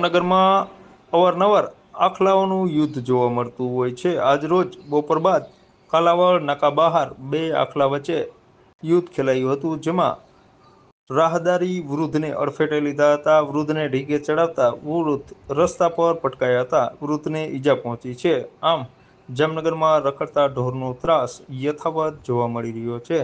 જામનગરમાં અવારનવાર આખલાઓનું યુદ્ધ જોવા મળતું હોય છે આજરોજ બપોર બાદ કાલાવાળ નાકા બહાર બે આખલા વચ્ચે યુદ્ધ ખેલાયું હતું જેમાં રાહદારી વૃદ્ધને અડફેટે લીધા હતા વૃદ્ધને ઢીંગે ચડાવતા વૃદ્ધ રસ્તા પર પટકાયા હતા વૃદ્ધને ઈજા પહોંચી છે આમ જામનગરમાં રખડતા ઢોરનો ત્રાસ યથાવત જોવા મળી રહ્યો છે